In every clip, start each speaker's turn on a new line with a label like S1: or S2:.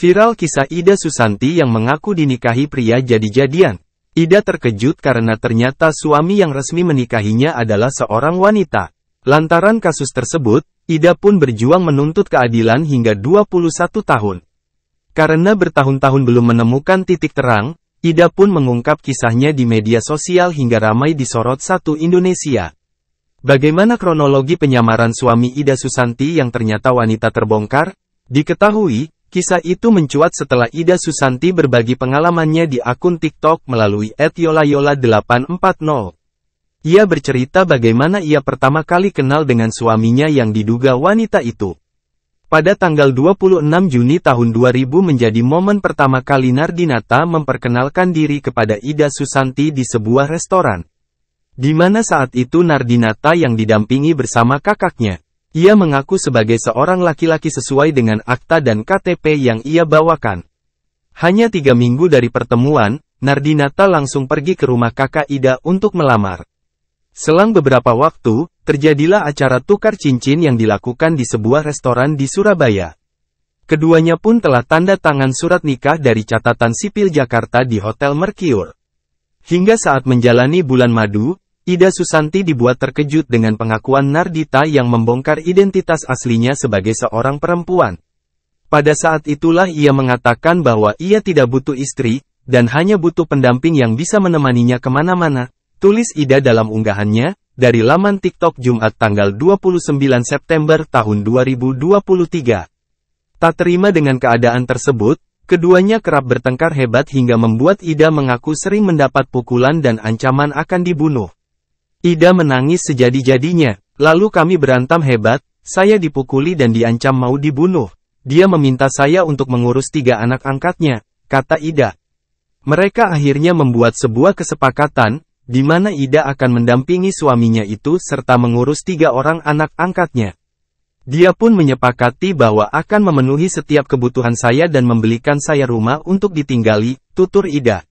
S1: Viral kisah Ida Susanti yang mengaku dinikahi pria jadi-jadian. Ida terkejut karena ternyata suami yang resmi menikahinya adalah seorang wanita. Lantaran kasus tersebut, Ida pun berjuang menuntut keadilan hingga 21 tahun. Karena bertahun-tahun belum menemukan titik terang, Ida pun mengungkap kisahnya di media sosial hingga ramai disorot satu Indonesia. Bagaimana kronologi penyamaran suami Ida Susanti yang ternyata wanita terbongkar? Diketahui, Kisah itu mencuat setelah Ida Susanti berbagi pengalamannya di akun TikTok melalui @yolayola840. Ia bercerita bagaimana ia pertama kali kenal dengan suaminya yang diduga wanita itu. Pada tanggal 26 Juni tahun 2000 menjadi momen pertama kali Nardinata memperkenalkan diri kepada Ida Susanti di sebuah restoran. Di mana saat itu Nardinata yang didampingi bersama kakaknya. Ia mengaku sebagai seorang laki-laki sesuai dengan akta dan KTP yang ia bawakan. Hanya tiga minggu dari pertemuan, Nardinata langsung pergi ke rumah kakak Ida untuk melamar. Selang beberapa waktu, terjadilah acara tukar cincin yang dilakukan di sebuah restoran di Surabaya. Keduanya pun telah tanda tangan surat nikah dari catatan sipil Jakarta di Hotel Mercure. Hingga saat menjalani bulan madu, Ida Susanti dibuat terkejut dengan pengakuan Nardita yang membongkar identitas aslinya sebagai seorang perempuan. Pada saat itulah ia mengatakan bahwa ia tidak butuh istri, dan hanya butuh pendamping yang bisa menemaninya kemana-mana, tulis Ida dalam unggahannya, dari laman TikTok Jumat tanggal 29 September tahun 2023. Tak terima dengan keadaan tersebut, keduanya kerap bertengkar hebat hingga membuat Ida mengaku sering mendapat pukulan dan ancaman akan dibunuh. Ida menangis sejadi-jadinya. Lalu kami berantem hebat, saya dipukuli dan diancam mau dibunuh. Dia meminta saya untuk mengurus tiga anak angkatnya, kata Ida. Mereka akhirnya membuat sebuah kesepakatan, di mana Ida akan mendampingi suaminya itu serta mengurus tiga orang anak angkatnya. Dia pun menyepakati bahwa akan memenuhi setiap kebutuhan saya dan membelikan saya rumah untuk ditinggali, tutur Ida.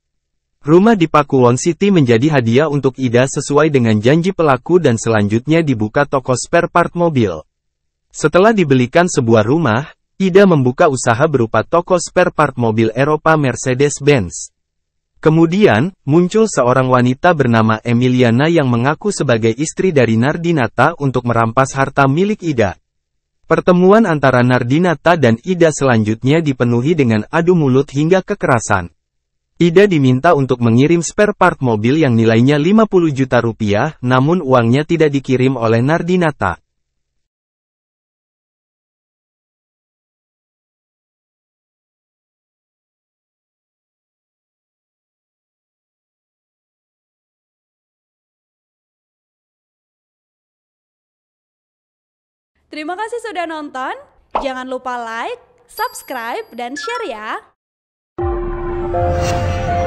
S1: Rumah di Pakuwon City menjadi hadiah untuk Ida sesuai dengan janji pelaku dan selanjutnya dibuka toko spare part mobil. Setelah dibelikan sebuah rumah, Ida membuka usaha berupa toko spare part mobil Eropa Mercedes-Benz. Kemudian, muncul seorang wanita bernama Emiliana yang mengaku sebagai istri dari Nardinata untuk merampas harta milik Ida. Pertemuan antara Nardinata dan Ida selanjutnya dipenuhi dengan adu mulut hingga kekerasan. Ida diminta untuk mengirim spare part mobil yang nilainya 50 juta rupiah, namun uangnya tidak dikirim oleh Nardinata. Terima kasih sudah nonton. Jangan lupa like, subscribe, dan share ya. Thank you.